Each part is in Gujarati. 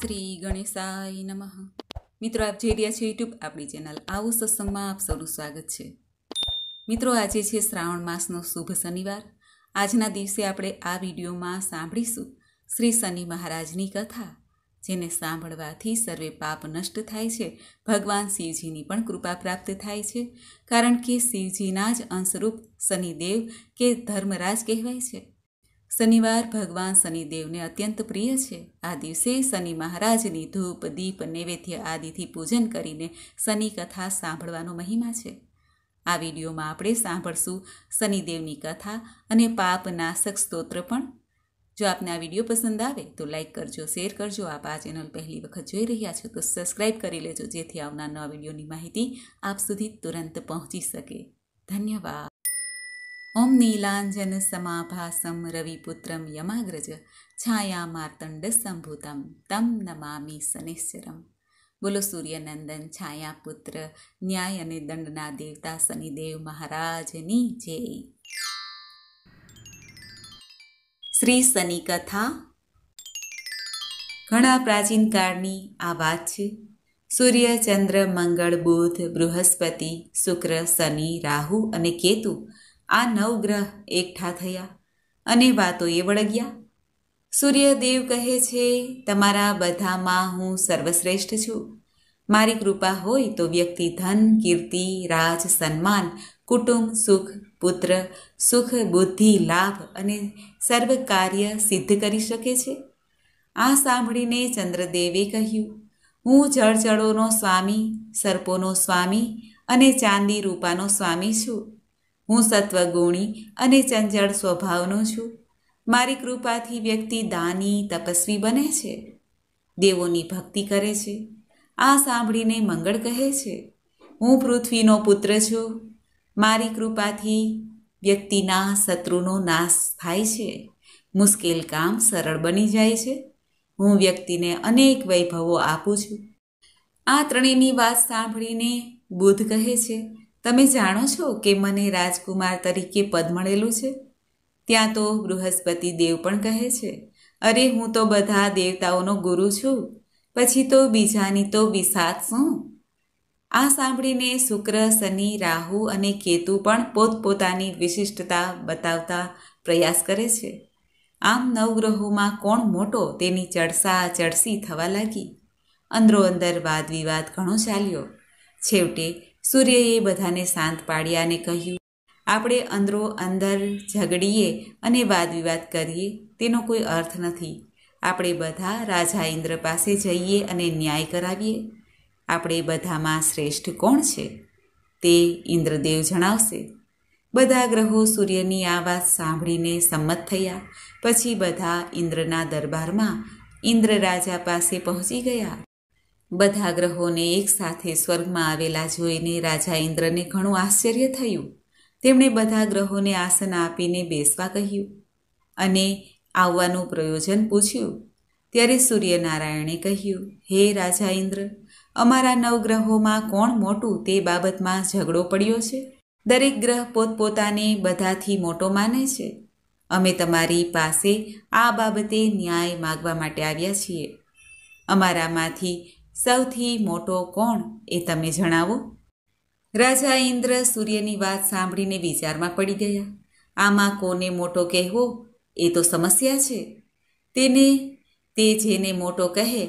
શ્રી ગણેશાય નમઃ મિત્રો આપ જોઈ રહ્યા છો યુટ્યુબ આપણી ચેનલ આવું સત્સંગમાં આપ સૌનું સ્વાગત છે મિત્રો આજે છે શ્રાવણ માસનો શુભ શનિવાર આજના દિવસે આપણે આ વિડીયોમાં સાંભળીશું શ્રી શનિ મહારાજની કથા જેને સાંભળવાથી સર્વે પાપ નષ્ટ થાય છે ભગવાન શિવજીની પણ કૃપા પ્રાપ્ત થાય છે કારણ કે શિવજીના જ અંશરૂપ શનિદેવ કે ધર્મરાજ કહેવાય છે શનિવાર ભગવાન શનિદેવને અત્યંત પ્રિય છે આ દિવસે શનિ મહારાજની ધૂપ દીપ નૈવેદ્ય આદિથી પૂજન કરીને શનિ કથા સાંભળવાનો મહિમા છે આ વિડીયોમાં આપણે સાંભળશું શનિદેવની કથા અને પાપનાશક નાશક સ્તોત્ર પણ જો આપને આ વિડીયો પસંદ આવે તો લાઇક કરજો શેર કરજો આપ આ ચેનલ પહેલી વખત જોઈ રહ્યા છો તો સબસ્ક્રાઈબ કરી લેજો જેથી આવનાર નવા વિડીયોની માહિતી આપ સુધી તુરંત પહોંચી શકે ધન્યવાદ ઓમ નીલાંજન સમાભાસમ રવિપુત્રમ યમાગ્રજ છાયા માર્તંડ સંભૂતમ તમ નમામી શનિશ્ચરમ બોલો સૂર્યનંદન છાયા પુત્ર ન્યાય અને દંડના દેવતા શનિદેવ મહારાજની જય શ્રી શનિ કથા ઘણા પ્રાચીન કાળની આ વાત છે સૂર્ય ચંદ્ર મંગળ બુધ બૃહસ્પતિ શુક્ર શનિ રાહુ અને કેતુ આ નવગ્રહ એકઠા થયા અને વાતો એ વળગ્યા સૂર્યદેવ કહે છે તમારા બધામાં હું સર્વશ્રેષ્ઠ છું મારી કૃપા હોય તો વ્યક્તિ ધન કીર્તિ રાજ સન્માન કુટુંબ સુખ પુત્ર સુખ બુદ્ધિ લાભ અને સર્વ કાર્ય સિદ્ધ કરી શકે છે આ સાંભળીને ચંદ્રદેવે કહ્યું હું જળચળોનો સ્વામી સર્પોનો સ્વામી અને ચાંદી રૂપાનો સ્વામી છું હું સત્વગુણી અને ચંચળ સ્વભાવનો છું મારી કૃપાથી વ્યક્તિ દાની તપસ્વી બને છે દેવોની ભક્તિ કરે છે આ સાંભળીને મંગળ કહે છે હું પૃથ્વીનો પુત્ર છું મારી કૃપાથી વ્યક્તિના શત્રુનો નાશ થાય છે મુશ્કેલ કામ સરળ બની જાય છે હું વ્યક્તિને અનેક વૈભવો આપું છું આ ત્રણેયની વાત સાંભળીને બુદ્ધ કહે છે તમે જાણો છો કે મને રાજકુમાર તરીકે પદ મળેલું છે ત્યાં તો બૃહસ્પતિ દેવ પણ કહે છે અરે હું તો બધા દેવતાઓનો ગુરુ છું પછી તો બીજાની તો વિસાત શું આ સાંભળીને શુક્ર શનિ રાહુ અને કેતુ પણ પોતપોતાની વિશિષ્ટતા બતાવતા પ્રયાસ કરે છે આમ નવગ્રહોમાં કોણ મોટો તેની ચડસા ચડસી થવા લાગી અંદરો અંદર વાદ વિવાદ ઘણો ચાલ્યો છેવટે સૂર્યએ બધાને શાંત પાડ્યા અને કહ્યું આપણે અંદરો અંદર ઝઘડીએ અને વાદ વિવાદ કરીએ તેનો કોઈ અર્થ નથી આપણે બધા રાજા ઇન્દ્ર પાસે જઈએ અને ન્યાય કરાવીએ આપણે બધામાં શ્રેષ્ઠ કોણ છે તે ઇન્દ્રદેવ જણાવશે બધા ગ્રહો સૂર્યની આ વાત સાંભળીને સંમત થયા પછી બધા ઇન્દ્રના દરબારમાં ઇન્દ્ર રાજા પાસે પહોંચી ગયા બધા ગ્રહોને એકસાથે સ્વર્ગમાં આવેલા જોઈને રાજા ઇન્દ્રને ઘણું આશ્ચર્ય થયું તેમણે બધા ગ્રહોને આસન આપીને બેસવા કહ્યું અને આવવાનું પ્રયોજન પૂછ્યું ત્યારે સૂર્યનારાયણે કહ્યું હે રાજા ઇન્દ્ર અમારા નવગ્રહોમાં કોણ મોટું તે બાબતમાં ઝઘડો પડ્યો છે દરેક ગ્રહ પોતપોતાને બધાથી મોટો માને છે અમે તમારી પાસે આ બાબતે ન્યાય માગવા માટે આવ્યા છીએ અમારામાંથી સૌથી મોટો કોણ એ તમે જણાવો રાજા ઇન્દ્ર સૂર્યની વાત સાંભળીને વિચારમાં પડી ગયા આમાં કોને મોટો કહેવો એ તો સમસ્યા છે તેને તે જેને મોટો કહે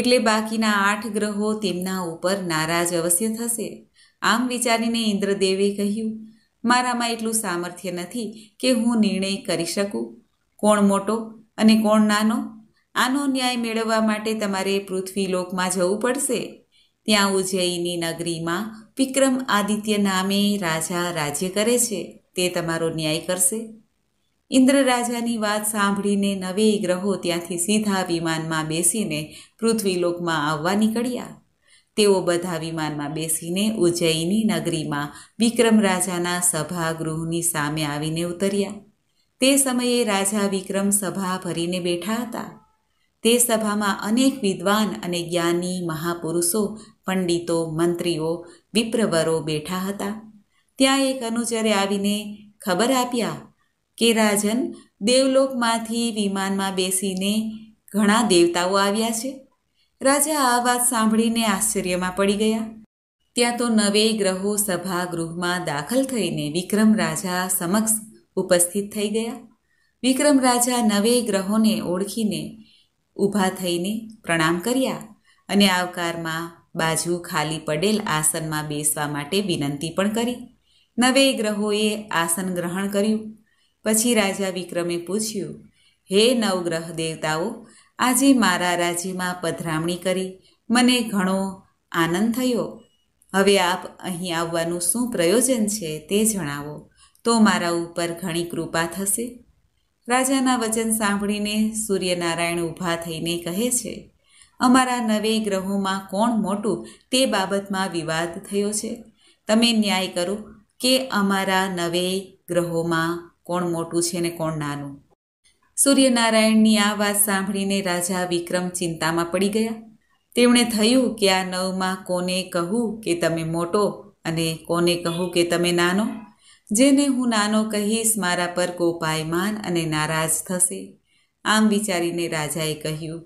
એટલે બાકીના આઠ ગ્રહો તેમના ઉપર નારાજ અવશ્ય થશે આમ વિચારીને ઇન્દ્રદેવે કહ્યું મારામાં એટલું સામર્થ્ય નથી કે હું નિર્ણય કરી શકું કોણ મોટો અને કોણ નાનો આનો ન્યાય મેળવવા માટે તમારે પૃથ્વીલોકમાં જવું પડશે ત્યાં ઉજ્જૈની નગરીમાં વિક્રમ આદિત્ય નામે રાજા રાજ્ય કરે છે તે તમારો ન્યાય કરશે ઇન્દ્ર રાજાની વાત સાંભળીને નવે ગ્રહો ત્યાંથી સીધા વિમાનમાં બેસીને પૃથ્વીલોકમાં આવવા નીકળ્યા તેઓ બધા વિમાનમાં બેસીને ઉજ્જૈની નગરીમાં વિક્રમ રાજાના સભાગૃહની સામે આવીને ઉતર્યા તે સમયે રાજા વિક્રમ સભા ભરીને બેઠા હતા તે સભામાં અનેક વિદ્વાન અને જ્ઞાની મહાપુરુષો પંડિતો મંત્રીઓ વિપ્રવરો બેઠા હતા ત્યાં એક અનુચરે આવીને ખબર આપ્યા કે રાજન દેવલોકમાંથી વિમાનમાં બેસીને ઘણા દેવતાઓ આવ્યા છે રાજા આ વાત સાંભળીને આશ્ચર્યમાં પડી ગયા ત્યાં તો નવે ગ્રહો સભાગૃહમાં દાખલ થઈને વિક્રમ રાજા સમક્ષ ઉપસ્થિત થઈ ગયા વિક્રમ રાજા નવે ગ્રહોને ઓળખીને ઊભા થઈને પ્રણામ કર્યા અને આવકારમાં બાજુ ખાલી પડેલ આસનમાં બેસવા માટે વિનંતી પણ કરી નવે ગ્રહોએ આસન ગ્રહણ કર્યું પછી રાજા વિક્રમે પૂછ્યું હે નવગ્રહ દેવતાઓ આજે મારા રાજ્યમાં પધરામણી કરી મને ઘણો આનંદ થયો હવે આપ અહીં આવવાનું શું પ્રયોજન છે તે જણાવો તો મારા ઉપર ઘણી કૃપા થશે રાજાના વચન સાંભળીને સૂર્યનારાયણ ઊભા થઈને કહે છે અમારા નવે ગ્રહોમાં કોણ મોટું તે બાબતમાં વિવાદ થયો છે તમે ન્યાય કરો કે અમારા નવે ગ્રહોમાં કોણ મોટું છે ને કોણ નાનું સૂર્યનારાયણની આ વાત સાંભળીને રાજા વિક્રમ ચિંતામાં પડી ગયા તેમણે થયું કે આ નવમાં કોને કહું કે તમે મોટો અને કોને કહું કે તમે નાનો જેને હું નાનો કહીશ મારા પર કોપાયમાન અને નારાજ થશે આમ વિચારીને રાજાએ કહ્યું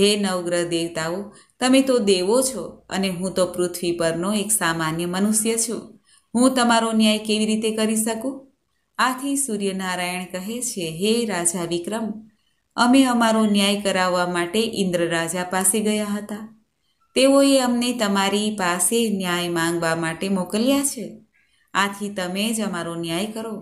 હે નવગ્રહ દેવતાઓ તમે તો દેવો છો અને હું તો પૃથ્વી પરનો એક સામાન્ય મનુષ્ય છું હું તમારો ન્યાય કેવી રીતે કરી શકું આથી સૂર્યનારાયણ કહે છે હે રાજા વિક્રમ અમે અમારો ન્યાય કરાવવા માટે ઇન્દ્ર રાજા પાસે ગયા હતા તેઓએ અમને તમારી પાસે ન્યાય માંગવા માટે મોકલ્યા છે આથી તમે જ અમારો ન્યાય કરો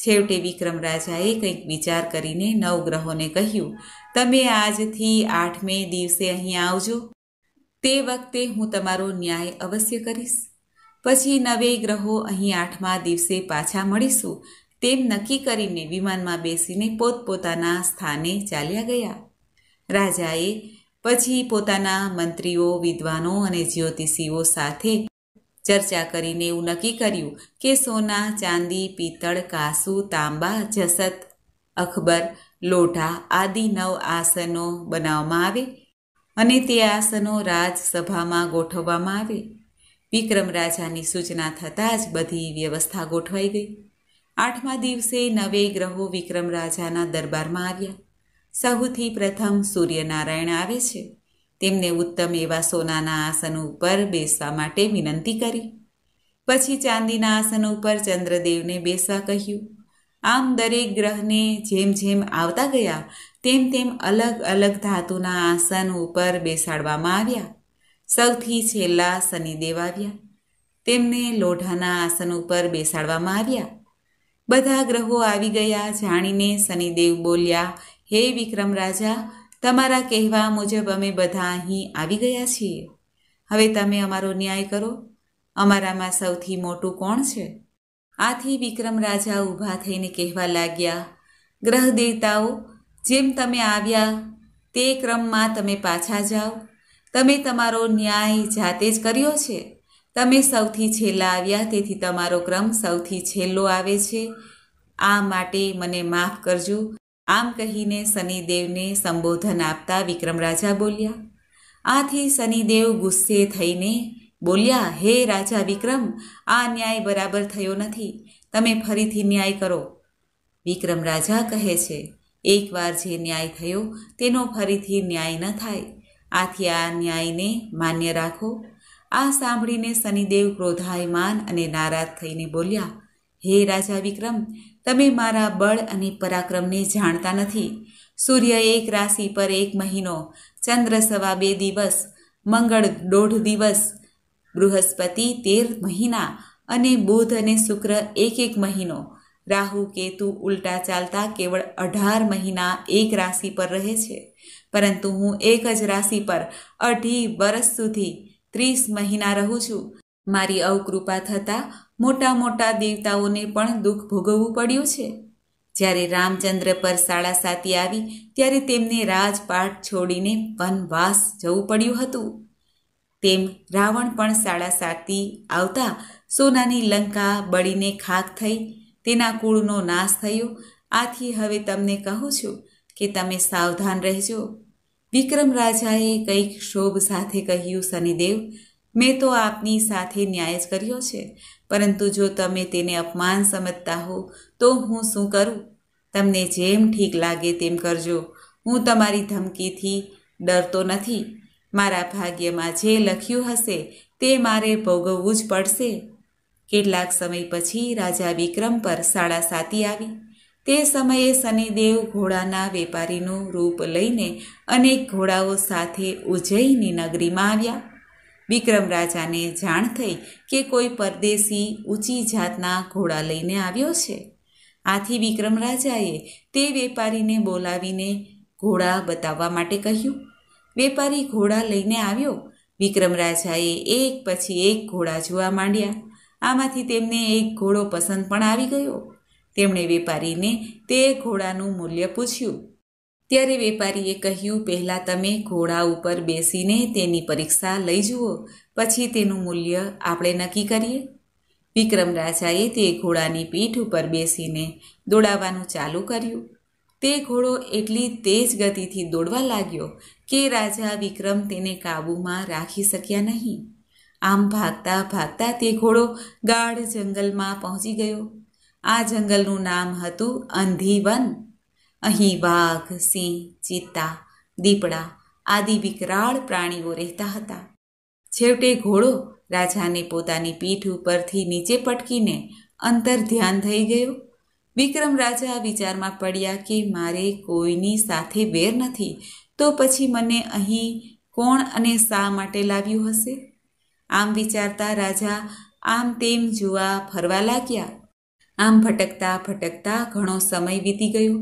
છેવટે વિક્રમ રાજાએ કંઈક વિચાર કરીને નવગ્રહોને કહ્યું તમે આજથી આઠમે દિવસે અહીં આવજો તે વખતે હું તમારો ન્યાય અવશ્ય કરીશ પછી નવે ગ્રહો અહીં આઠમા દિવસે પાછા મળીશું તેમ નક્કી કરીને વિમાનમાં બેસીને પોતપોતાના સ્થાને ચાલ્યા ગયા રાજાએ પછી પોતાના મંત્રીઓ વિદ્વાનો અને જ્યોતિષીઓ સાથે ચર્ચા કરીને એવું નક્કી કર્યું કે સોના ચાંદી પિત્તળ કાસુ તાંબા જસત અખબર લોઢા આદિ નવ આસનો બનાવવામાં આવે અને તે આસનો રાજસભામાં ગોઠવવામાં આવે વિક્રમ રાજાની સૂચના થતાં જ બધી વ્યવસ્થા ગોઠવાઈ ગઈ આઠમા દિવસે નવે ગ્રહો વિક્રમ રાજાના દરબારમાં આવ્યા સૌથી પ્રથમ સૂર્યનારાયણ આવે છે તેમને ઉત્તમ એવા સોનાના આસન ઉપર બેસવા માટે વિનંતી કરી પછી ચાંદીના આસન ઉપર ચંદ્રદેવને બેસવા કહ્યું આમ દરેક ગ્રહને જેમ જેમ આવતા ગયા તેમ તેમ અલગ અલગ ધાતુના આસન ઉપર બેસાડવામાં આવ્યા સૌથી છેલ્લા શનિદેવ આવ્યા તેમને લોઢાના આસન ઉપર બેસાડવામાં આવ્યા બધા ગ્રહો આવી ગયા જાણીને શનિદેવ બોલ્યા હે વિક્રમ રાજા તમારા કહેવા મુજબ અમે બધા અહીં આવી ગયા છીએ હવે તમે અમારો ન્યાય કરો અમારામાં સૌથી મોટું કોણ છે આથી વિક્રમ રાજા ઊભા થઈને કહેવા લાગ્યા ગ્રહ દેવતાઓ જેમ તમે આવ્યા તે ક્રમમાં તમે પાછા જાઓ તમે તમારો ન્યાય જાતે જ કર્યો છે તમે સૌથી છેલ્લા આવ્યા તેથી તમારો ક્રમ સૌથી છેલ્લો આવે છે આ માટે મને માફ કરજો આમ કહીને શનિદેવને સંબોધન આપતા વિક્રમ રાજા બોલ્યા આથી શનિદેવ ગુસ્સે થઈને બોલ્યા હે રાજા વિક્રમ આ ન્યાય બરાબર થયો નથી તમે ફરીથી ન્યાય કરો વિક્રમ રાજા કહે છે એકવાર જે ન્યાય થયો તેનો ફરીથી ન્યાય ન થાય આથી આ ન્યાયને માન્ય રાખો આ સાંભળીને શનિદેવ ક્રોધાયમાન અને નારાજ થઈને બોલ્યા હે રાજા વિક્રમ તમે મારા બળ અને પરાક્રમને જાણતા નથી સૂર્ય એક રાશિ પર એક મહિનો ચંદ્ર સવા બે દિવસ મંગળ દોઢ દિવસ બૃહસ્પતિ તેર મહિના અને બુધ અને શુક્ર એક એક મહિનો રાહુ કેતુ ઉલટા ચાલતા કેવળ અઢાર મહિના એક રાશિ પર રહે છે પરંતુ હું એક જ રાશિ પર અઢી વર્ષ સુધી ત્રીસ મહિના રહું છું મારી અવકૃપા થતાં મોટા મોટા દેવતાઓને પણ દુઃખ ભોગવવું પડ્યું છે જ્યારે રામચંદ્ર પર સાડા સાતી આવી ત્યારે તેમને રાજપાટ છોડીને વનવાસ જવું પડ્યું હતું તેમ રાવણ પણ સાડા સાતી આવતા સોનાની લંકા બળીને ખાક થઈ તેના કુળનો નાશ થયો આથી હવે તમને કહું છું કે તમે સાવધાન રહેજો વિક્રમ રાજાએ કંઈક શોભ સાથે કહ્યું શનિદેવ મેં તો આપની સાથે ન્યાય જ કર્યો છે પરંતુ જો તમે તેને અપમાન સમજતા હો તો હું શું કરું તમને જેમ ઠીક લાગે તેમ કરજો હું તમારી ધમકીથી ડરતો નથી મારા ભાગ્યમાં જે લખ્યું હશે તે મારે ભોગવવું જ પડશે કેટલાક સમય પછી રાજા વિક્રમ પર સાડા સાતી આવી તે સમયે શનિદેવ ઘોડાના વેપારીનું રૂપ લઈને અનેક ઘોડાઓ સાથે ઉજ્જૈની નગરીમાં આવ્યા વિક્રમ રાજાને જાણ થઈ કે કોઈ પરદેશી ઊંચી જાતના ઘોડા લઈને આવ્યો છે આથી વિક્રમ રાજાએ તે વેપારીને બોલાવીને ઘોડા બતાવવા માટે કહ્યું વેપારી ઘોડા લઈને આવ્યો વિક્રમ રાજાએ એક પછી એક ઘોડા જોવા માંડ્યા આમાંથી તેમને એક ઘોડો પસંદ પણ આવી ગયો તેમણે વેપારીને તે ઘોડાનું મૂલ્ય પૂછ્યું ત્યારે વેપારીએ કહ્યું પહેલાં તમે ઘોડા ઉપર બેસીને તેની પરીક્ષા લઈ જુઓ પછી તેનું મૂલ્ય આપણે નક્કી કરીએ વિક્રમ રાજાએ તે ઘોડાની પીઠ ઉપર બેસીને દોડાવવાનું ચાલુ કર્યું તે ઘોડો એટલી તેજ ગતિથી દોડવા લાગ્યો કે રાજા વિક્રમ તેને કાબૂમાં રાખી શક્યા નહીં આમ ભાગતા ભાગતા તે ઘોડો ગાઢ જંગલમાં પહોંચી ગયો આ જંગલનું નામ હતું અંધીવન અહીં વાઘ સિંહ ચિત્તા દીપડા આદિ વિકરાળ પ્રાણીઓ રહેતા હતા છેવટે ઘોડો રાજાને પોતાની પીઠ ઉપરથી નીચે પટકીને અંતર ધ્યાન થઈ ગયો વિક્રમ રાજા વિચારમાં પડ્યા કે મારે કોઈની સાથે વેર નથી તો પછી મને અહીં કોણ અને શા માટે લાવ્યું હશે આમ વિચારતા રાજા આમ તેમ જોવા ફરવા લાગ્યા આમ ભટકતા ભટકતા ઘણો સમય વીતી ગયો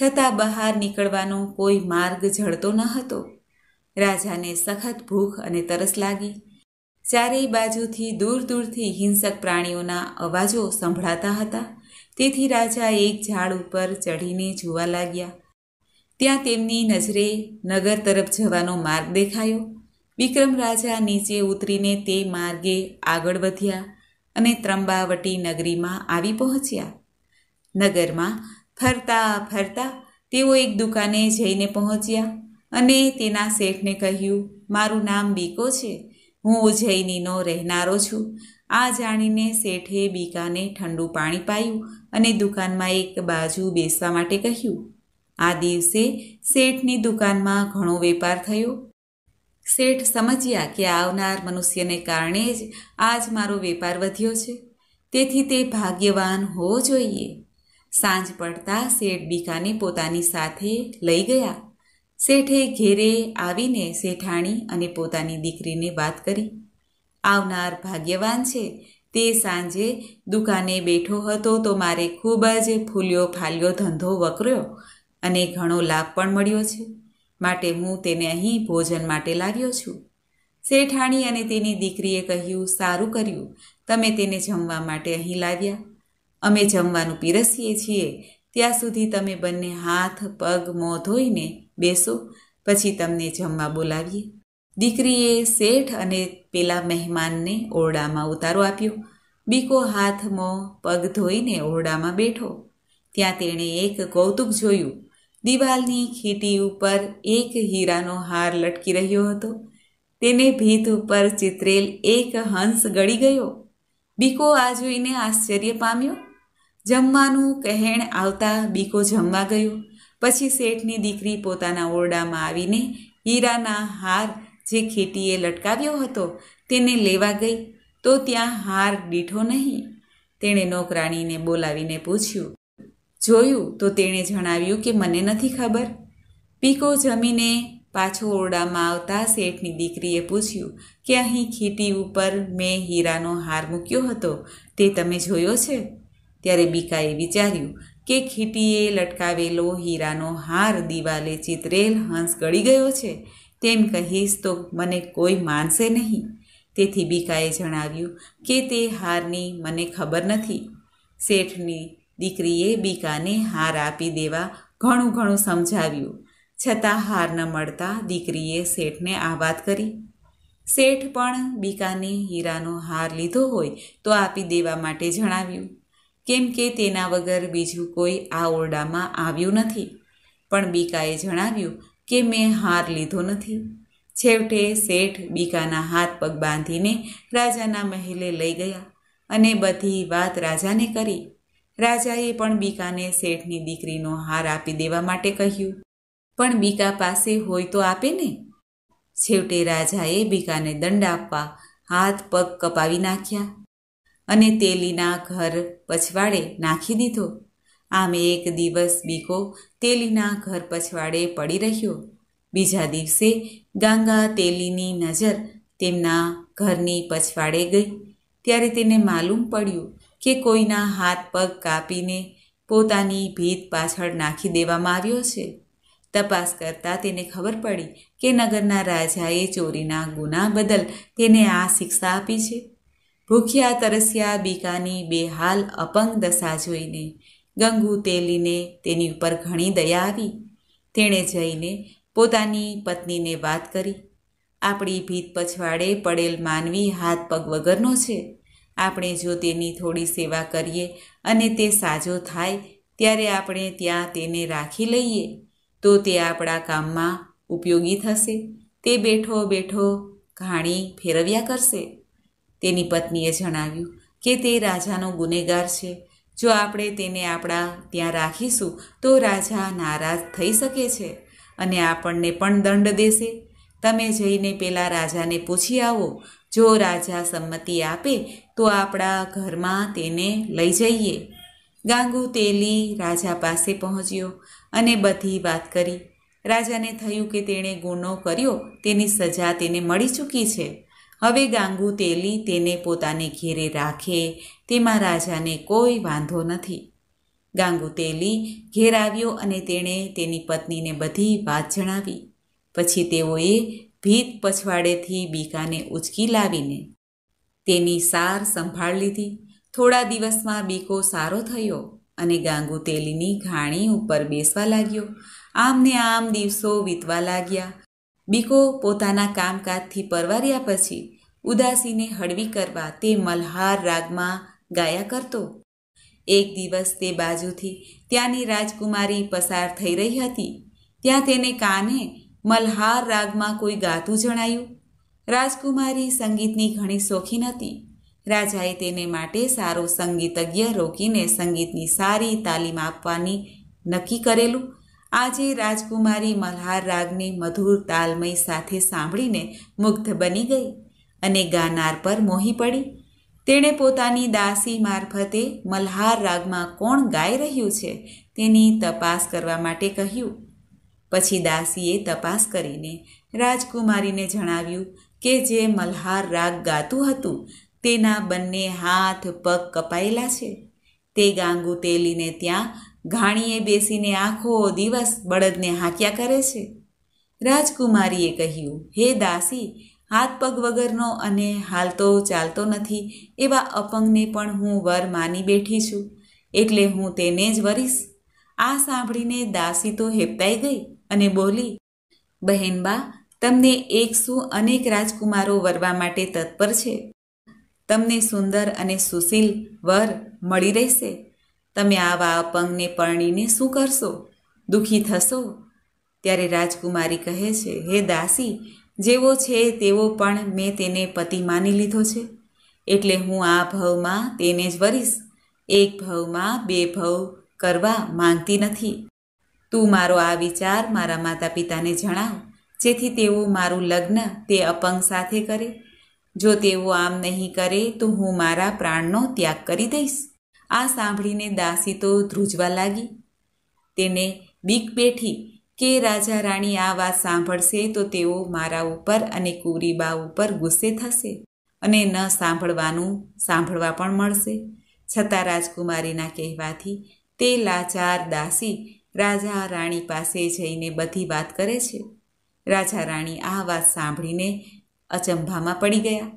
છતાં બહાર નીકળવાનો કોઈ માર્ગ જળતો ન હતો રાજાને સખત ભૂખ અને તરસ લાગી ચારેય બાજુથી દૂર દૂરથી હિંસક પ્રાણીઓના અવાજો સંભળાતા હતા તેથી રાજા એક ઝાડ ઉપર ચઢીને જોવા લાગ્યા ત્યાં તેમની નજરે નગર તરફ જવાનો માર્ગ દેખાયો વિક્રમ રાજા નીચે ઉતરીને તે માર્ગે આગળ વધ્યા અને ત્રંબાવટી નગરીમાં આવી પહોંચ્યા નગરમાં ફરતા ફરતા તેઓ એક દુકાને જઈને પહોંચ્યા અને તેના શેઠને કહ્યું મારું નામ બીકો છે હું ઉજ્જૈનીનો રહેનારો છું આ જાણીને શેઠે બીકાને ઠંડુ પાણી પાયું અને દુકાનમાં એક બાજુ બેસવા માટે કહ્યું આ દિવસે શેઠની દુકાનમાં ઘણો વેપાર થયો શેઠ સમજ્યા કે આવનાર મનુષ્યને કારણે જ આજ મારો વેપાર વધ્યો છે તેથી તે ભાગ્યવાન હોવો જોઈએ સાંજ પડતા શેઠ બીકાને પોતાની સાથે લઈ ગયા શેઠે ઘેરે આવીને શેઠાણી અને પોતાની દીકરીને વાત કરી આવનાર ભાગ્યવાન છે તે સાંજે દુકાને બેઠો હતો તો મારે ખૂબ જ ફૂલ્યો ફાલ્યો ધંધો વકર્યો અને ઘણો લાભ પણ મળ્યો છે માટે હું તેને અહીં ભોજન માટે લાવ્યો છું શેઠાણી અને તેની દીકરીએ કહ્યું સારું કર્યું તમે તેને જમવા માટે અહીં લાવ્યા અમે જમવાનું પીરસીએ છીએ ત્યાં સુધી તમે બંને હાથ પગ મોં ધોઈને બેસો પછી તમને જમવા બોલાવીએ દીકરીએ શેઠ અને પેલા મહેમાનને ઓરડામાં ઉતારો આપ્યો બીકો હાથ મોં પગ ધોઈને ઓરડામાં બેઠો ત્યાં તેણે એક કૌતુક જોયું દિવાલની ખીટી ઉપર એક હીરાનો હાર લટકી રહ્યો હતો તેને ભીત ઉપર ચિત્રેલ એક હંસ ગળી ગયો બીકો આ જોઈને આશ્ચર્ય પામ્યો જમવાનું કહેણ આવતા બીકો જમવા ગયો પછી શેઠની દીકરી પોતાના ઓરડામાં આવીને હીરાના હાર જે ખેતીએ લટકાવ્યો હતો તેને લેવા ગઈ તો ત્યાં હાર દીઠો નહીં તેણે નોકરાણીને બોલાવીને પૂછ્યું જોયું તો તેણે જણાવ્યું કે મને નથી ખબર પીકો જમીને પાછો ઓરડામાં આવતા શેઠની દીકરીએ પૂછ્યું કે અહીં ખીટી ઉપર મેં હીરાનો હાર મૂક્યો હતો તે તમે જોયો છે ત્યારે બીકાએ વિચાર્યું કે ખીટીએ લટકાવેલો હીરાનો હાર દિવાલે ચિતરેલ હંસ ગળી ગયો છે તેમ કહીશ તો મને કોઈ માનશે નહીં તેથી બીકાએ જણાવ્યું કે તે હારની મને ખબર નથી શેઠની દીકરીએ બીકાને હાર આપી દેવા ઘણું ઘણું સમજાવ્યું છતાં હાર ન મળતા દીકરીએ શેઠને આ વાત કરી શેઠ પણ બીકાને હીરાનો હાર લીધો હોય તો આપી દેવા માટે જણાવ્યું કેમ કે તેના વગર બીજું કોઈ આ ઓરડામાં આવ્યું નથી પણ બીકાએ જણાવ્યું કે મેં હાર લીધો નથી છેવટે શેઠ બીકાના હાથ પગ બાંધીને રાજાના મહેલે લઈ ગયા અને બધી વાત રાજાને કરી રાજાએ પણ બીકાને શેઠની દીકરીનો હાર આપી દેવા માટે કહ્યું પણ બીકા પાસે હોય તો આપે ને છેવટે રાજાએ બીકાને દંડ આપવા હાથ પગ કપાવી નાખ્યા અને તેલીના ઘર પછવાડે નાખી દીધો આમ એક દિવસ બીકો તેલીના ઘર પછવાડે પડી રહ્યો બીજા દિવસે ગાંગા તેલીની નજર તેમના ઘરની પછવાડે ગઈ ત્યારે તેને માલુમ પડ્યું કે કોઈના હાથ પગ કાપીને પોતાની ભીત પાછળ નાખી દેવામાં આવ્યો છે તપાસ કરતાં તેને ખબર પડી કે નગરના રાજાએ ચોરીના ગુના બદલ તેને આ શિક્ષા આપી છે ભૂખ્યા તરસ્યા બીકાની બેહાલ અપંગ દશા જોઈને ગંગુ તેલીને તેની ઉપર ઘણી દયા આવી તેણે જઈને પોતાની પત્નીને વાત કરી આપણી ભીત પછવાડે પડેલ માનવી હાથ પગ વગરનો છે આપણે જો તેની થોડી સેવા કરીએ અને તે સાજો થાય ત્યારે આપણે ત્યાં તેને રાખી લઈએ તો તે આપણા કામમાં ઉપયોગી થશે તે બેઠો બેઠો ઘાણી ફેરવ્યા કરશે તેની પત્નીએ જણાવ્યું કે તે રાજાનો ગુનેગાર છે જો આપણે તેને આપણા ત્યાં રાખીશું તો રાજા નારાજ થઈ શકે છે અને આપણને પણ દંડ દેશે તમે જઈને પેલા રાજાને પૂછી આવો જો રાજા સંમતિ આપે તો આપણા ઘરમાં તેને લઈ જઈએ ગાંગુ તેલી રાજા પાસે પહોંચ્યો અને બધી વાત કરી રાજાને થયું કે તેણે ગુનો કર્યો તેની સજા તેને મળી ચૂકી છે હવે ગાંગુ તેલી તેને પોતાને ઘેરે રાખે તેમાં રાજાને કોઈ વાંધો નથી ગાંગુ તેલી ઘેર આવ્યો અને તેણે તેની પત્નીને બધી વાત જણાવી પછી તેઓએ ભીત પછવાડેથી બીકાને ઉચકી લાવીને તેની સાર સંભાળ લીધી થોડા દિવસમાં બીકો સારો થયો અને ગાંગુ તેલીની ઘાણી ઉપર બેસવા લાગ્યો આમને આમ દિવસો વીતવા લાગ્યા બીકો પોતાના કામકાજથી પરવાર્યા પછી ઉદાસીને હળવી કરવા તે મલ્હાર રાગમાં ગાયા કરતો એક દિવસ તે બાજુથી ત્યાંની રાજકુમારી પસાર થઈ રહી હતી ત્યાં તેને કાને મલ્હાર રાગમાં કોઈ ગાતું જણાયું રાજકુમારી સંગીતની ઘણી શોખીન હતી રાજાએ તેને માટે સારો સંગીતજ્ઞ રોકીને સંગીતની સારી તાલીમ આપવાની નક્કી કરેલું આજે રાજકુમારી મલ્હાર રાગની મધુર તાલમય સાથે સાંભળીને મુગ્ધ બની ગઈ અને ગાનાર પર મોહી પડી તેણે પોતાની દાસી મારફતે મલ્હાર રાગમાં કોણ ગાઈ રહ્યું છે તેની તપાસ કરવા માટે કહ્યું પછી દાસીએ તપાસ કરીને રાજકુમારીને જણાવ્યું કે જે મલ્હાર રાગ ગાતું હતું તેના બંને હાથ પગ કપાયેલા છે તે ગાંગુ તેલીને ત્યાં ઘાણીએ બેસીને આખો દિવસ બળદને હાંક્યા કરે છે રાજકુમારીએ કહ્યું હે દાસી હાથ પગ વગરનો અને હાલતો ચાલતો નથી એવા અપંગને પણ હું વર માની બેઠી છું એટલે હું તેને જ વરીશ આ સાંભળીને દાસી તો હેપતાઈ ગઈ અને બોલી બહેનબા તમને એક શું અનેક રાજકુમારો વરવા માટે તત્પર છે તમને સુંદર અને સુશીલ વર મળી રહેશે તમે આવા અપંગને પરણીને શું કરશો દુઃખી થશો ત્યારે રાજકુમારી કહે છે હે દાસી જેવો છે તેવો પણ મેં તેને પતિ માની લીધો છે એટલે હું આ ભવમાં તેને જ વરીશ એક ભવમાં બે ભવ કરવા માંગતી નથી તું મારો આ વિચાર મારા માતા પિતાને જણાવ જેથી તેઓ મારું લગ્ન તે અપંગ સાથે કરે જો તેઓ આમ નહીં કરે તો હું મારા પ્રાણનો ત્યાગ કરી દઈશ આ સાંભળીને દાસી તો ધ્રુજવા લાગી તેને બીક બેઠી કે રાજા રાણી આ વાત સાંભળશે તો તેઓ મારા ઉપર અને કુરીબા ઉપર ગુસ્સે થશે અને ન સાંભળવાનું સાંભળવા પણ મળશે છતાં રાજકુમારીના કહેવાથી તે લાચાર દાસી રાજા રાણી પાસે જઈને બધી વાત કરે છે રાજા રાણી આ વાત સાંભળીને અચંભામાં પડી ગયા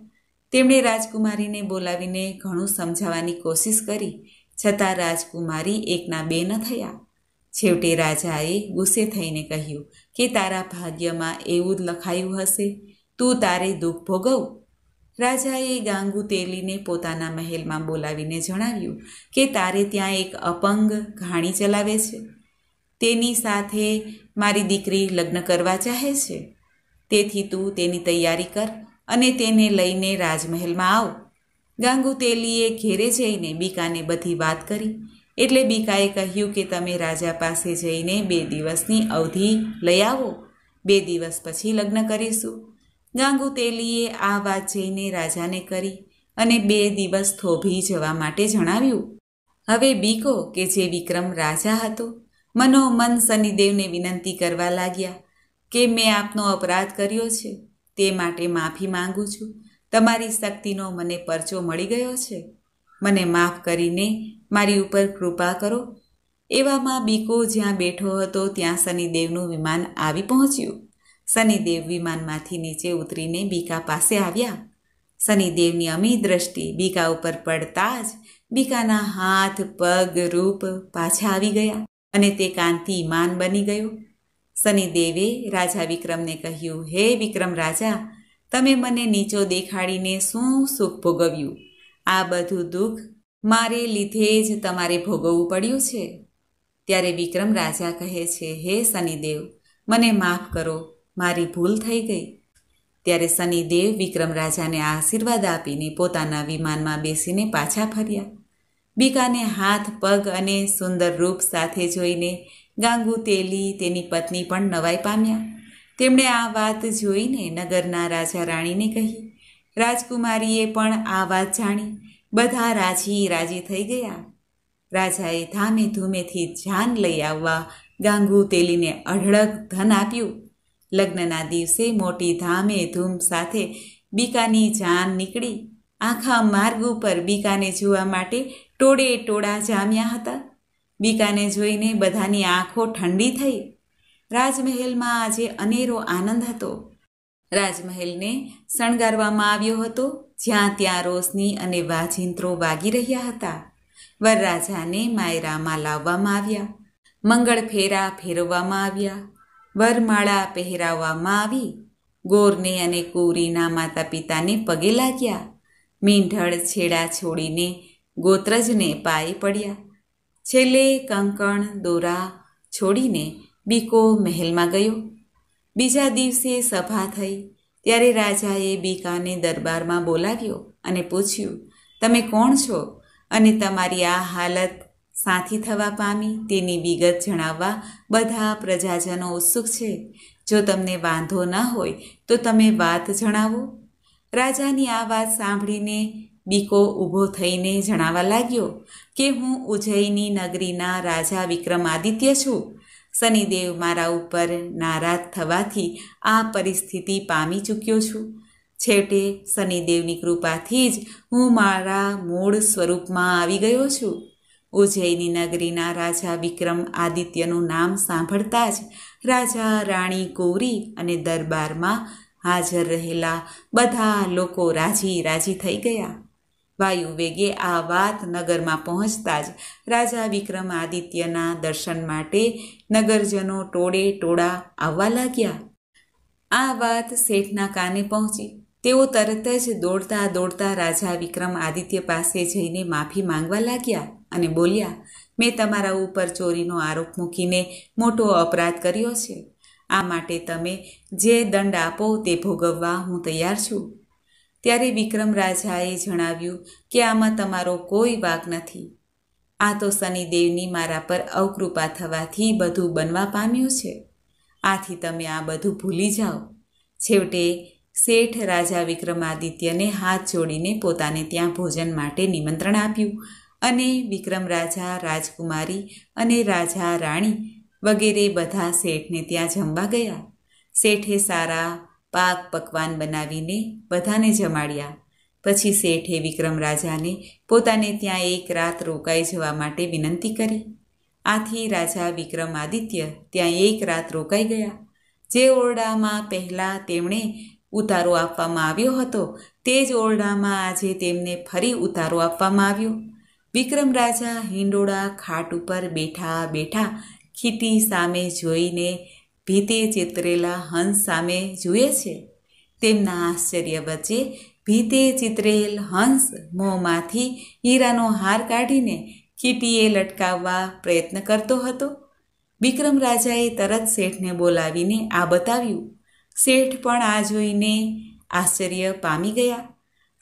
તેમણે રાજકુમારીને બોલાવીને ઘણું સમજાવવાની કોશિશ કરી છતાં રાજકુમારી એકના બે ન થયા છેવટે રાજાએ ગુસ્સે થઈને કહ્યું કે તારા ભાગ્યમાં એવું જ લખાયું હશે તું તારે દુઃખ ભોગવ રાજાએ ગાંગુ તેલીને પોતાના મહેલમાં બોલાવીને જણાવ્યું કે તારે ત્યાં એક અપંગ ઘાણી ચલાવે છે તેની સાથે મારી દીકરી લગ્ન કરવા ચાહે છે તેથી તું તેની તૈયારી કર અને તેને લઈને રાજમહેલમાં આવ ગાંગુ તેલીએ ઘેરે જઈને બીકાને બધી વાત કરી એટલે બીકાએ કહ્યું કે તમે રાજા પાસે જઈને બે દિવસની અવધિ લઈ આવો બે દિવસ પછી લગ્ન કરીશું ગાંગુ તેલીએ આ વાત જઈને રાજાને કરી અને બે દિવસ થોભી જવા માટે જણાવ્યું હવે બીકો કે જે વિક્રમ રાજા હતો મનોમન શનિદેવને વિનંતી કરવા લાગ્યા કે મેં આપનો અપરાધ કર્યો છે તે માટે માફી માંગુ છું તમારી શક્તિનો મને પરચો મળી ગયો છે મને માફ કરીને મારી ઉપર કૃપા કરો એવામાં બીકો જ્યાં બેઠો હતો ત્યાં શનિદેવનું વિમાન આવી પહોંચ્યું શનિદેવ વિમાનમાંથી નીચે ઉતરીને બીકા પાસે આવ્યા શનિદેવની અમી દ્રષ્ટિ બીકા ઉપર પડતા જ બીકાના હાથ પગ રૂપ પાછા આવી ગયા અને તે કાંતિમાન બની ગયો શનિદેવે રાજા વિક્રમને કહ્યું હે વિક્રમ રાજા તમે મને નીચો દેખાડીને શું સુખ ભોગવ્યું આ બધું દુઃખ મારે લીધે જ તમારે ભોગવવું પડ્યું છે ત્યારે વિક્રમ રાજા કહે છે હે શનિદેવ મને માફ કરો મારી ભૂલ થઈ ગઈ ત્યારે શનિદેવ વિક્રમ રાજાને આશીર્વાદ આપીને પોતાના વિમાનમાં બેસીને પાછા ફર્યા બીકાને હાથ પગ અને સુંદર રૂપ સાથે જોઈને ગાંગુ તેલી તેની પત્ની પણ નવાઈ પામ્યા તેમણે આ વાત જોઈને નગરના રાજા રાણીને કહી રાજકુમારીએ પણ આ વાત જાણી બધા રાજી રાજી થઈ ગયા રાજાએ ધામે ધૂમેથી જાન લઈ આવવા ગાંગુ તેલીને અઢળક ધન આપ્યું લગ્નના દિવસે મોટી ધામે ધૂમ સાથે બીકાની જાન નીકળી આખા માર્ગ ઉપર બીકાને જોવા માટે ટોળે ટોળા જામ્યા હતા બીકાને જોઈને બધાની આંખો ઠંડી થઈ રાજમહેલમાં આજે અનેરો આનંદ હતો રાજમહેલને શણગારવામાં આવ્યો હતો જ્યાં ત્યાં રોશની અને વાજિંત્રો વાગી રહ્યા હતા વરરાજાને માયરામાં લાવવામાં આવ્યા મંગળ ફેરા ફેરવવામાં આવ્યા વરમાળા પહેરાવવામાં આવી ગોરને અને કુરીના માતા પિતાને પગે લાગ્યા મીંઢળ છેડા છોડીને ગોત્રજને પાયે પડ્યા છેલ્લે કંકણ દોરા છોડીને બીકો મહેલમાં ગયો બીજા દિવસે સભા થઈ ત્યારે રાજાએ બીકાને દરબારમાં બોલાવ્યો અને પૂછ્યું તમે કોણ છો અને તમારી આ હાલત સાથી થવા પામી તેની વિગત જણાવવા બધા પ્રજાજનો ઉત્સુક છે જો તમને વાંધો ન હોય તો તમે વાત જણાવો રાજાની આ વાત સાંભળીને બીકો ઊભો થઈને જણાવા લાગ્યો કે હું ઉજ્જૈની નગરીના રાજા વિક્રમાદિત્ય છું શનિદેવ મારા ઉપર નારાજ થવાથી આ પરિસ્થિતિ પામી ચૂક્યો છું છેવટે શનિદેવની કૃપાથી જ હું મારા મૂળ સ્વરૂપમાં આવી ગયો છું ઉજ્જૈની નગરીના રાજા વિક્રમ આદિત્યનું નામ સાંભળતા જ રાજા રાણી કોરી અને દરબારમાં હાજર રહેલા બધા લોકો રાજી રાજી થઈ ગયા વાયુ વેગે આ વાત નગરમાં પહોંચતા જ રાજા વિક્રમ આદિત્યના દર્શન માટે નગરજનો ટોળે ટોળા આવવા લાગ્યા આ વાત શેઠના કાને પહોંચી તેઓ તરત જ દોડતા દોડતા રાજા વિક્રમ આદિત્ય પાસે જઈને માફી માંગવા લાગ્યા અને બોલ્યા મેં તમારા ઉપર ચોરીનો આરોપ મૂકીને મોટો અપરાધ કર્યો છે આ માટે તમે જે દંડ આપો તે ભોગવવા હું તૈયાર છું ત્યારે વિક્રમ રાજાએ જણાવ્યું કે આમાં તમારો કોઈ વાક નથી આ તો શનિદેવની મારા પર અવકૃપા થવાથી બધું બનવા પામ્યું છે આથી તમે આ બધું ભૂલી જાઓ છેવટે શેઠ રાજા વિક્રમાદિત્યને હાથ જોડીને પોતાને ત્યાં ભોજન માટે નિમંત્રણ આપ્યું અને વિક્રમ રાજા રાજકુમારી અને રાજા રાણી વગેરે બધા શેઠને ત્યાં જમવા ગયા શેઠે સારા પાક પકવાન બનાવીને બધાને જમાડ્યા પછી શેઠે વિક્રમ રાજાને પોતાને ત્યાં એક રાત રોકાઈ જવા માટે વિનંતી કરી આથી રાજા વિક્રમાદિત્ય ત્યાં એક રાત રોકાઈ ગયા જે ઓરડામાં પહેલાં તેમણે ઉતારો આપવામાં આવ્યો હતો તે જ ઓરડામાં આજે તેમને ફરી ઉતારો આપવામાં આવ્યો વિક્રમ રાજા હિંડોળા ખાટ ઉપર બેઠા બેઠા ખીટી સામે જોઈને ભીતે ચિતરેલા હંસ સામે જુએ છે તેમના આશ્ચર્ય વચ્ચે ભીતે ચિતરેલ હંસ મોંમાંથી હીરાનો હાર કાઢીને કીટીએ લટકાવવા પ્રયત્ન કરતો હતો વિક્રમ રાજાએ તરત શેઠને બોલાવીને આ બતાવ્યું શેઠ પણ આ જોઈને આશ્ચર્ય પામી ગયા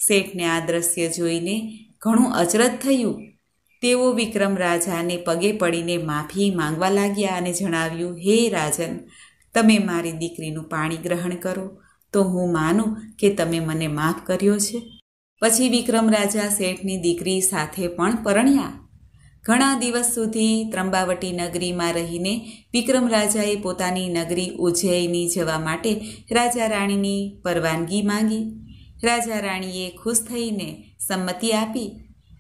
શેઠને આ દ્રશ્ય જોઈને ઘણું અચરજ થયું તેઓ વિક્રમ રાજાને પગે પડીને માફી માંગવા લાગ્યા અને જણાવ્યું હે રાજન તમે મારી દીકરીનું પાણી ગ્રહણ કરો તો હું માનું કે તમે મને માફ કર્યો છે પછી વિક્રમ રાજા શેઠની દીકરી સાથે પણ પરણ્યા ઘણા દિવસ સુધી ત્રંબાવટી નગરીમાં રહીને વિક્રમ રાજાએ પોતાની નગરી ઉજ્જૈની જવા માટે રાજા રાણીની પરવાનગી માંગી રાજા રાણીએ ખુશ થઈને સંમતિ આપી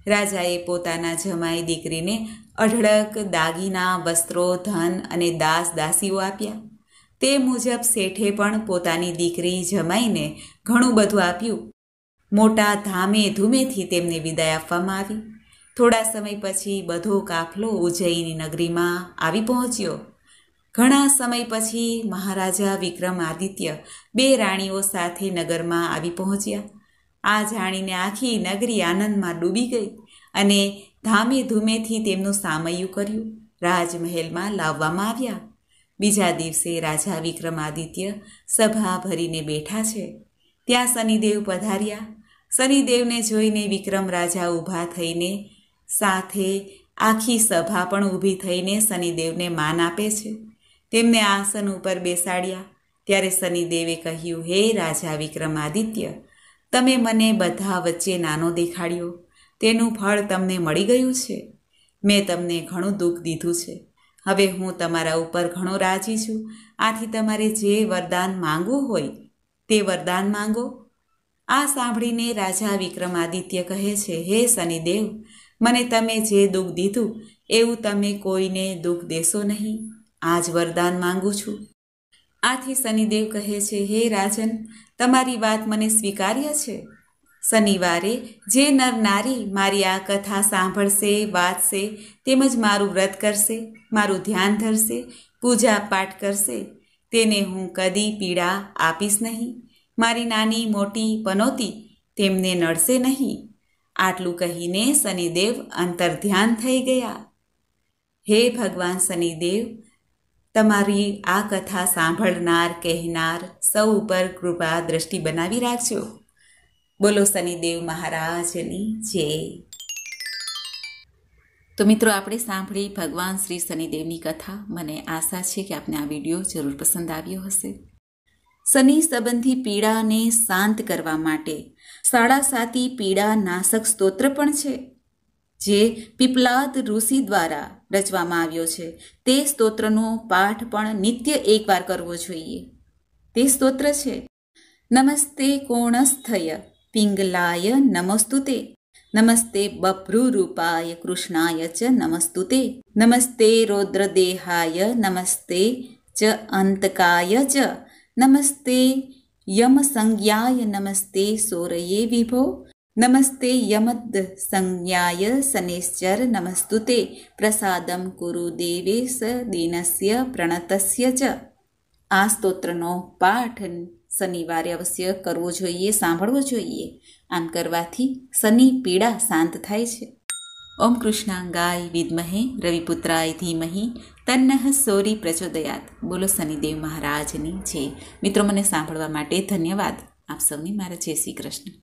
રાજાએ પોતાના જમાઈ દીકરીને અઢળક દાગીના વસ્ત્રો ધન અને દાસ દાસીઓ આપ્યા તે મુજબ શેઠે પણ પોતાની દીકરી જમાઈને ઘણું બધું આપ્યું મોટા ધામે ધૂમેથી તેમને વિદાય આપવામાં આવી થોડા સમય પછી બધો કાફલો ઉજ્જૈની નગરીમાં આવી પહોંચ્યો ઘણા સમય પછી મહારાજા વિક્રમાદિત્ય બે રાણીઓ સાથે નગરમાં આવી પહોંચ્યા આ જાણીને આખી નગરી આનંદમાં ડૂબી ગઈ અને ધામે ધૂમેથી તેમનું સામયું કર્યું રાજમહેલમાં લાવવામાં આવ્યા બીજા દિવસે રાજા વિક્રમાદિત્ય સભા ભરીને બેઠા છે ત્યાં શનિદેવ પધાર્યા શનિદેવને જોઈને વિક્રમ રાજા ઊભા થઈને સાથે આખી સભા પણ ઊભી થઈને શનિદેવને માન આપે છે તેમને આસન ઉપર બેસાડ્યા ત્યારે શનિદેવે કહ્યું હે રાજા વિક્રમાદિત્ય તમે મને બધા વચ્ચે નાનો દેખાડ્યો તેનું ફળ તમને મળી ગયું છે મેં તમને ઘણું દુઃખ દીધું છે હવે હું તમારા ઉપર ઘણો રાજી છું આથી તમારે જે વરદાન માંગવું હોય તે વરદાન માંગો આ સાંભળીને રાજા વિક્રમાદિત્ય કહે છે હે શનિદેવ મને તમે જે દુઃખ દીધું એવું તમે કોઈને દુઃખ દેશો નહીં આજ વરદાન માંગુ છું આથી શનિદેવ કહે છે હે રાજન તમારી વાત મને સ્વીકાર્ય છે શનિવારે જે નર નારી મારી આ કથા સાંભળશે વાંચશે તેમજ મારું વ્રત કરશે મારું ધ્યાન ધરશે પૂજા પાઠ કરશે તેને હું કદી પીડા આપીશ નહીં મારી નાની મોટી પનોતી તેમને નડશે નહીં આટલું કહીને શનિદેવ અંતર ધ્યાન થઈ ગયા હે ભગવાન શનિદેવ તમારી આ કથા સાંભળનાર કહેનાર સૌ ઉપર કૃપા દ્રષ્ટિ બનાવી રાખજો બોલો શનિદેવ મહારાજની જય તો મિત્રો આપણે સાંભળી ભગવાન શ્રી શનિદેવની કથા મને આશા છે કે આપને આ વિડીયો જરૂર પસંદ આવ્યો હશે શનિ સંબંધી પીડાને શાંત કરવા માટે સાડા સાતી પીડા નાશક સ્તોત્ર પણ છે જે પીપલાદ ઋષિ દ્વારા રચવામાં આવ્યો છે તે સ્તોત્રનો પાઠ પણ નિત્ય એકવાર કરવો જોઈએ તે સ્તોત્ર છે નમસ્તે કોણસ્થય પિંગલાય નમસ્તુતે નમસ્તે બભ્રુરૂપાય કૃષ્ણાય ચ નમસ્તુતે નમસ્તે રૌદ્રદેહાય નમસ્તે ચ અંતકાય ચ નમસ્તે યમસંજ્ઞાય નમસ્તે સોરયે વિભો નમસ્તે યમદ સંજ્ઞાય શનિશ્ચર નમસ્તુતે પ્રસાદમ કુરુ દેવેશ દિનસ્ય પ્રણતસ્ય ચ આ સ્તોત્રનો પાઠ શનિવારે અવશ્ય કરવો જોઈએ સાંભળવો જોઈએ આમ કરવાથી શનિ પીડા શાંત થાય છે ઓમ કૃષ્ણાંગાય વિદ્મહે રવિપુત્રાય ધીમહી તન્નહ સોરી પ્રચોદયાત બોલો શનિદેવ મહારાજની છે મિત્રો મને સાંભળવા માટે ધન્યવાદ આપ સૌને મારા જય શ્રી કૃષ્ણ